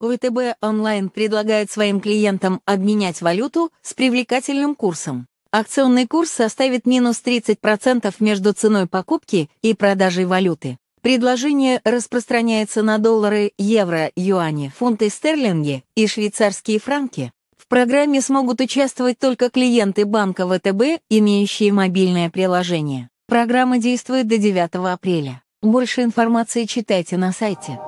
ВТБ онлайн предлагает своим клиентам обменять валюту с привлекательным курсом. Акционный курс составит минус 30% между ценой покупки и продажей валюты. Предложение распространяется на доллары, евро, юани, фунты стерлинги и швейцарские франки. В программе смогут участвовать только клиенты банка ВТБ, имеющие мобильное приложение. Программа действует до 9 апреля. Больше информации читайте на сайте.